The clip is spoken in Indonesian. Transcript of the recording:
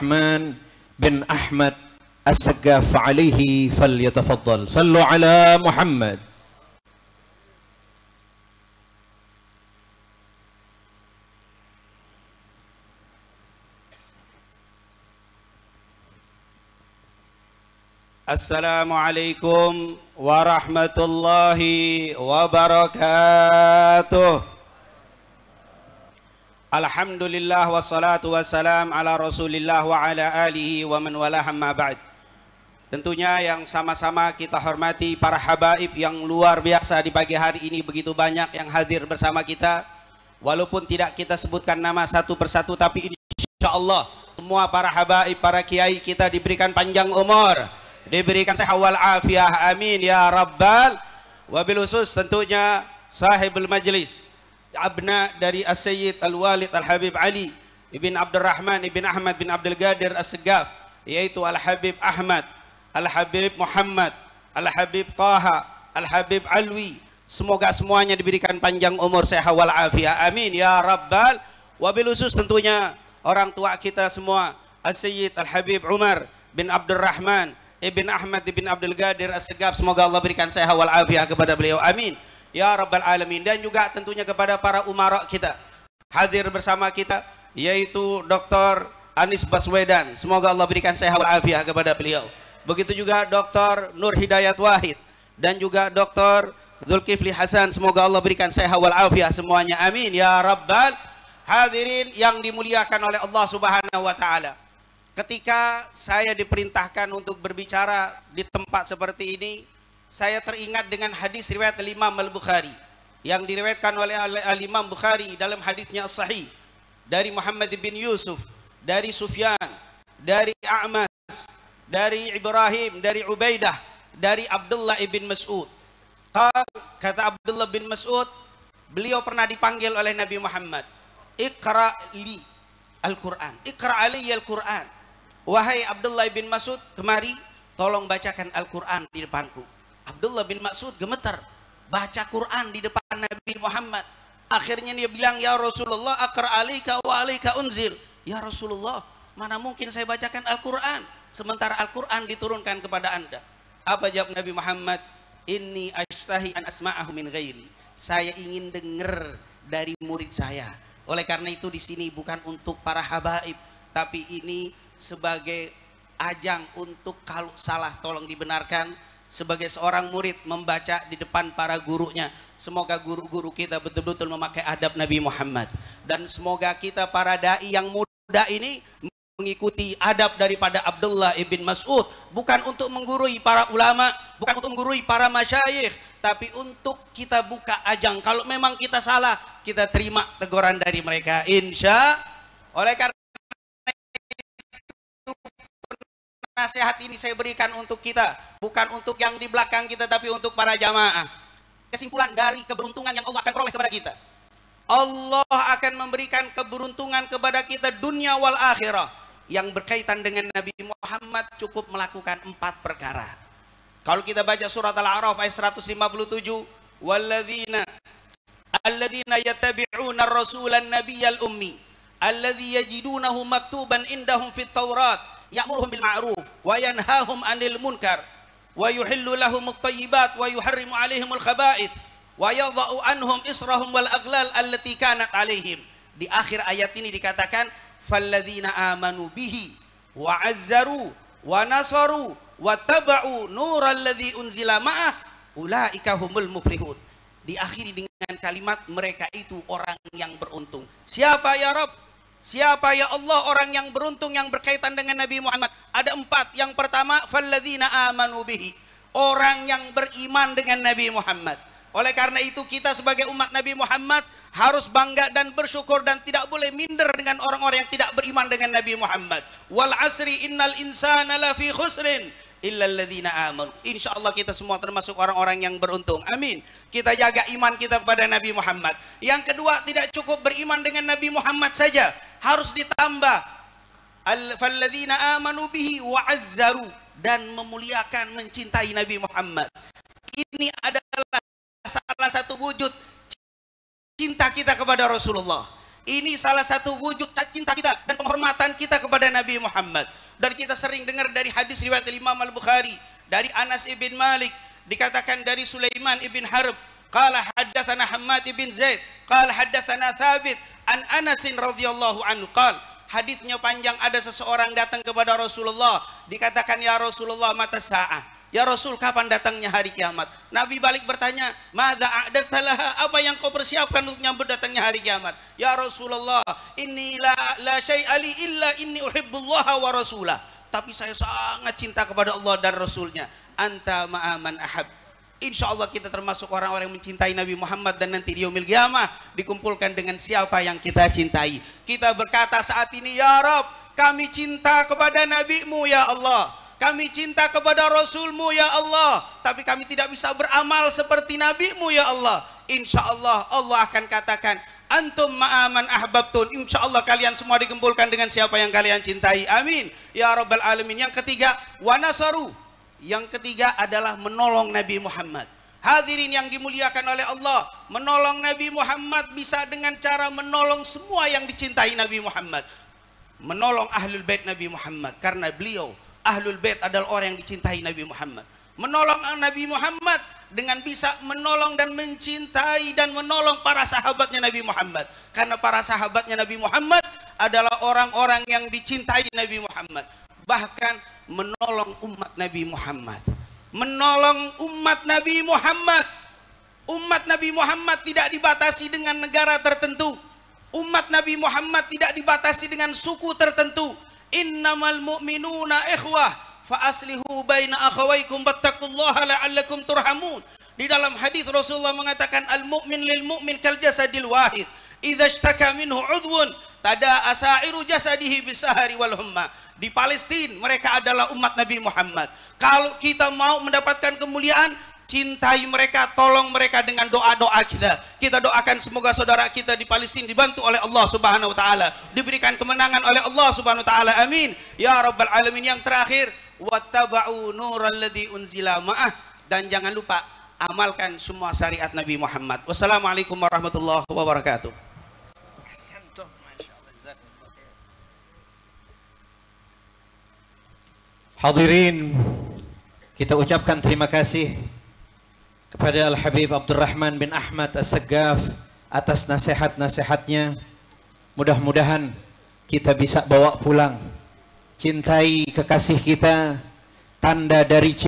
الرحمن بن أحمد السقاف عليه فليتفضل صلوا على محمد السلام عليكم ورحمة الله وبركاته Alhamdulillah wassalatu wassalam ala rasulillah wa ala alihi wa man wala ba'd Tentunya yang sama-sama kita hormati para habaib yang luar biasa di pagi hari ini begitu banyak yang hadir bersama kita Walaupun tidak kita sebutkan nama satu persatu tapi insya Allah semua para habaib, para kiai kita diberikan panjang umur Diberikan sehat wal afiah amin ya rabbal Wabil khusus tentunya sahibul majlis abna dari As-Sayyid Al-Walid Al-Habib Ali Ibn Abdurrahman Ibn Ahmad bin Abdul Gadir As-Segaf yaitu Al-Habib Ahmad Al-Habib Muhammad Al-Habib Taha Al-Habib Alwi semoga semuanya diberikan panjang umur sehat afiat amin ya rabbal wabilusus tentunya orang tua kita semua As-Sayyid Al-Habib Umar bin Abdurrahman Ibn Ahmad bin Abdul Gadir As-Segaf semoga Allah berikan sehat afiat kepada beliau amin ya Rabbal Alamin dan juga tentunya kepada para umara kita hadir bersama kita yaitu Dr. Anies Baswedan semoga Allah berikan sehat walafiat kepada beliau begitu juga Dr. Nur Hidayat Wahid dan juga Dr. Zulkifli Hasan semoga Allah berikan sehat walafiat semuanya amin ya Rabbal hadirin yang dimuliakan oleh Allah Subhanahu wa taala ketika saya diperintahkan untuk berbicara di tempat seperti ini saya teringat dengan hadis riwayat Imam Al-Bukhari yang diriwayatkan oleh Al-Imam Bukhari dalam hadisnya sahih dari Muhammad bin Yusuf, dari Sufyan, dari A'mas, dari Ibrahim, dari Ubaidah, dari Abdullah bin Mas'ud. Kata Abdullah bin Mas'ud, beliau pernah dipanggil oleh Nabi Muhammad, "Iqra li Al-Qur'an. Iqra li Al-Qur'an." Wahai Abdullah bin Mas'ud, kemari tolong bacakan Al-Qur'an di depanku. Abdullah bin Maksud gemeter baca Quran di depan Nabi Muhammad akhirnya dia bilang ya Rasulullah akar alika wa alika unzil ya Rasulullah mana mungkin saya bacakan Al-Quran sementara Al-Quran diturunkan kepada anda apa jawab Nabi Muhammad ini ashtahi an asma'ahu min ghairi saya ingin dengar dari murid saya oleh karena itu di sini bukan untuk para habaib tapi ini sebagai ajang untuk kalau salah tolong dibenarkan sebagai seorang murid membaca di depan para gurunya. Semoga guru-guru kita betul-betul memakai adab Nabi Muhammad. Dan semoga kita para da'i yang muda ini mengikuti adab daripada Abdullah ibn Mas'ud. Bukan untuk menggurui para ulama, bukan untuk menggurui para masyayikh. Tapi untuk kita buka ajang. Kalau memang kita salah, kita terima teguran dari mereka. Insya Oleh karena nasihat ini saya berikan untuk kita, bukan untuk yang di belakang kita, tapi untuk para jamaah. Kesimpulan dari keberuntungan yang Allah akan peroleh kepada kita. Allah akan memberikan keberuntungan kepada kita dunia wal akhirah yang berkaitan dengan Nabi Muhammad cukup melakukan empat perkara. Kalau kita baca surat Al-A'raf ayat 157, "Walladzina alladzina yatabiuna ar-rasulan nabiyyal ummi alladzi yajidunahu maktuban indahum fit Taurat" ya'muruhum bil ma'ruf wa yanhahum 'anil munkar wa yuhillu lahum at-tayyibat wa yuharrimu 'alaihim al-khaba'ith wa yadha'u 'anhum israhum wal aghlal allati kanat 'alaihim. Di akhir ayat ini dikatakan falladzina amanu bihi wa 'azzaru wa nasaru wa taba'u nural ladzi unzila ma'ah ulaika humul muflihun. Diakhiri dengan kalimat mereka itu orang yang beruntung. Siapa ya Rabb? Siapa ya Allah orang yang beruntung yang berkaitan dengan Nabi Muhammad? Ada empat. Yang pertama, falladzina amanu bihi. Orang yang beriman dengan Nabi Muhammad. Oleh karena itu kita sebagai umat Nabi Muhammad harus bangga dan bersyukur dan tidak boleh minder dengan orang-orang yang tidak beriman dengan Nabi Muhammad. Wal asri innal insana lafi khusrin. illalladzina amanu. Insyaallah kita semua termasuk orang-orang yang beruntung. Amin. Kita jaga iman kita kepada Nabi Muhammad. Yang kedua, tidak cukup beriman dengan Nabi Muhammad saja, harus ditambah alladzina amanu bihi wa azzaru dan memuliakan mencintai Nabi Muhammad. Ini adalah salah satu wujud cinta kita kepada Rasulullah. Ini salah satu wujud cinta kita dan penghormatan kita kepada Nabi Muhammad. Dan kita sering dengar dari hadis riwayat Imam Al-Bukhari dari Anas ibn Malik dikatakan dari Sulaiman ibn Harb qala haddatsana Hammad ibn Zaid qala haddatsana Thabit an Anas radhiyallahu anhu qala hadisnya panjang ada seseorang datang kepada Rasulullah dikatakan ya Rasulullah mata sa'ah Ya Rasul, kapan datangnya hari kiamat? Nabi balik bertanya, Mada a'datalaha, apa yang kau persiapkan untuk nyambut datangnya hari kiamat? Ya Rasulullah, inilah la, la ali illa inni uhibbullaha wa rasulah. Tapi saya sangat cinta kepada Allah dan Rasulnya. Anta ma'aman ahab. Insya Allah kita termasuk orang-orang yang mencintai Nabi Muhammad dan nanti di Yomil Qiyamah dikumpulkan dengan siapa yang kita cintai. Kita berkata saat ini, Ya Rob, kami cinta kepada NabiMu Ya Allah kami cinta kepada Rasulmu ya Allah. Tapi kami tidak bisa beramal seperti NabiMu ya Allah. Insya Allah Allah akan katakan. Antum ma'aman ahbabtun. Insya Allah kalian semua dikumpulkan dengan siapa yang kalian cintai. Amin. Ya Rabbal Alamin. Yang ketiga. Wanasaru. Yang ketiga adalah menolong Nabi Muhammad. Hadirin yang dimuliakan oleh Allah, menolong Nabi Muhammad bisa dengan cara menolong semua yang dicintai Nabi Muhammad. Menolong ahlul bait Nabi Muhammad karena beliau ahlul bait adalah orang yang dicintai Nabi Muhammad. Menolong Nabi Muhammad dengan bisa menolong dan mencintai dan menolong para sahabatnya Nabi Muhammad. Karena para sahabatnya Nabi Muhammad adalah orang-orang yang dicintai Nabi Muhammad. Bahkan menolong umat Nabi Muhammad. Menolong umat Nabi Muhammad. Umat Nabi Muhammad tidak dibatasi dengan negara tertentu. Umat Nabi Muhammad tidak dibatasi dengan suku tertentu innamal mu'minuna ikhwah fa aslihu baina akhawaykum battaqullaha la'allakum turhamun di dalam hadis Rasulullah mengatakan al mu'min lil mu'min kal jasadil wahid idza ishtaka minhu udwun tada asairu jasadihi bisahari wal humma di Palestina mereka adalah umat Nabi Muhammad kalau kita mau mendapatkan kemuliaan cintai mereka, tolong mereka dengan doa-doa kita. Kita doakan semoga saudara kita di Palestina dibantu oleh Allah Subhanahu wa taala, diberikan kemenangan oleh Allah Subhanahu wa taala. Amin. Ya rabbal alamin. Yang terakhir, wattaba'u nural ladzi unzila ma'ah dan jangan lupa amalkan semua syariat Nabi Muhammad. Wassalamualaikum warahmatullahi wabarakatuh. Hadirin, kita ucapkan terima kasih kepada Al-Habib Abdurrahman bin Ahmad As-Segaf atas nasihat-nasihatnya. Mudah-mudahan kita bisa bawa pulang. Cintai kekasih kita, tanda dari cinta.